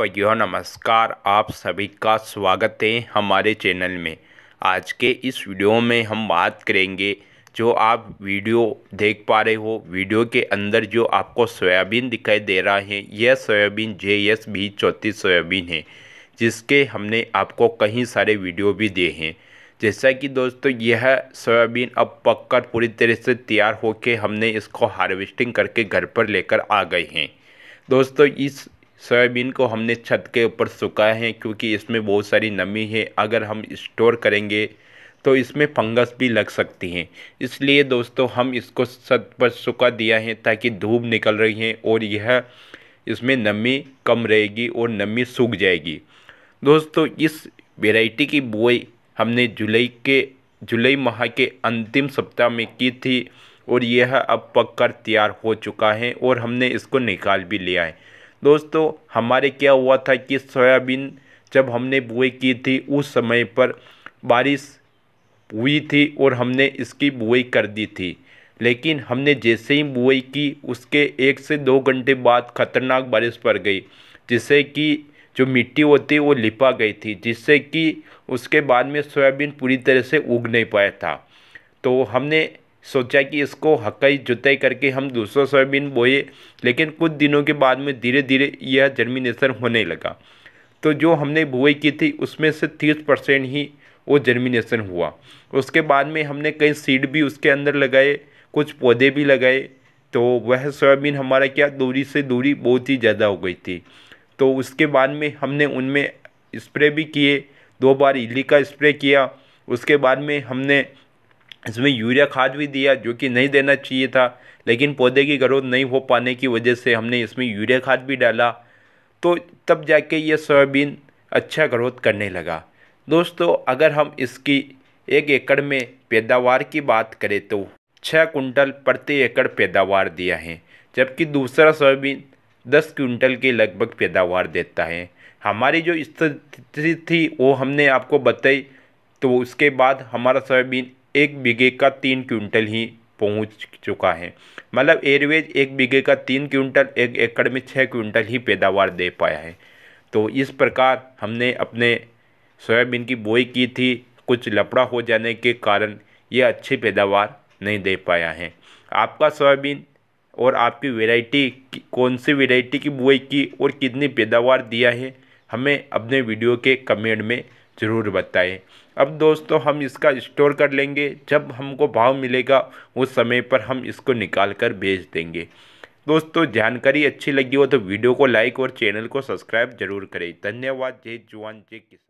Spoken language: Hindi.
भैया नमस्कार आप सभी का स्वागत है हमारे चैनल में आज के इस वीडियो में हम बात करेंगे जो आप वीडियो देख पा रहे हो वीडियो के अंदर जो आपको सोयाबीन दिखाई दे रहा है यह सोयाबीन जे एस बी चौंतीस सोयाबीन है जिसके हमने आपको कई सारे वीडियो भी दिए हैं जैसा कि दोस्तों यह सोयाबीन अब पककर पूरी तरह से तैयार होकर हमने इसको हार्वेस्टिंग करके घर पर लेकर आ गए हैं दोस्तों इस सोयाबीन को हमने छत के ऊपर सुखाए हैं क्योंकि इसमें बहुत सारी नमी है अगर हम स्टोर करेंगे तो इसमें फंगस भी लग सकती हैं इसलिए दोस्तों हम इसको छत पर सुखा दिया है ताकि धूप निकल रही है और यह इसमें नमी कम रहेगी और नमी सूख जाएगी दोस्तों इस वेराइटी की बुआई हमने जुलाई के जुलाई माह के अंतिम सप्ताह में की थी और यह अब पक कर तैयार हो चुका है और हमने इसको निकाल भी लिया है दोस्तों हमारे क्या हुआ था कि सोयाबीन जब हमने बुआई की थी उस समय पर बारिश हुई थी और हमने इसकी बुआई कर दी थी लेकिन हमने जैसे ही बुआई की उसके एक से दो घंटे बाद खतरनाक बारिश पड़ गई जिससे कि जो मिट्टी होती है वो लिपा गई थी जिससे कि उसके बाद में सोयाबीन पूरी तरह से उग नहीं पाया था तो हमने सोचा कि इसको हकई जुताई करके हम दूसरा सोयाबीन बोए लेकिन कुछ दिनों के बाद में धीरे धीरे यह जर्मिनेशन होने लगा तो जो हमने बुआई की थी उसमें से तीस परसेंट ही वो जर्मिनेशन हुआ उसके बाद में हमने कई सीड भी उसके अंदर लगाए कुछ पौधे भी लगाए तो वह सोयाबीन हमारा क्या दूरी से दूरी बहुत ही ज़्यादा हो गई थी तो उसके बाद में हमने उनमें स्प्रे भी किए दो बार इली का स्प्रे किया उसके बाद में हमने इसमें यूरिया खाद भी दिया जो कि नहीं देना चाहिए था लेकिन पौधे की ग्रोथ नहीं हो पाने की वजह से हमने इसमें यूरिया खाद भी डाला तो तब जाके ये सोयाबीन अच्छा ग्रोथ करने लगा दोस्तों अगर हम इसकी एक एकड़ में पैदावार की बात करें तो छः कुंटल प्रति एकड़ पैदावार दिया है जबकि दूसरा सोयाबीन दस कुंटल के लगभग पैदावार देता है हमारी जो स्थिति थी वो हमने आपको बताई तो उसके बाद हमारा सोयाबीन एक बीघे का तीन क्विंटल ही पहुंच चुका है मतलब एयरवेज एक बीघे का तीन क्विंटल एक एकड़ में छः क्विंटल ही पैदावार दे पाया है तो इस प्रकार हमने अपने सोयाबीन की बोई की थी कुछ लपड़ा हो जाने के कारण ये अच्छी पैदावार नहीं दे पाया है आपका सोयाबीन और आपकी वेराइटी कौन सी वेराइटी की बुआई की और कितनी पैदावार दिया है हमें अपने वीडियो के कमेंट में ज़रूर बताएं अब दोस्तों हम इसका स्टोर कर लेंगे जब हमको भाव मिलेगा उस समय पर हम इसको निकाल कर भेज देंगे दोस्तों जानकारी अच्छी लगी हो तो वीडियो को लाइक और चैनल को सब्सक्राइब जरूर करें धन्यवाद जय जुआन जय किसान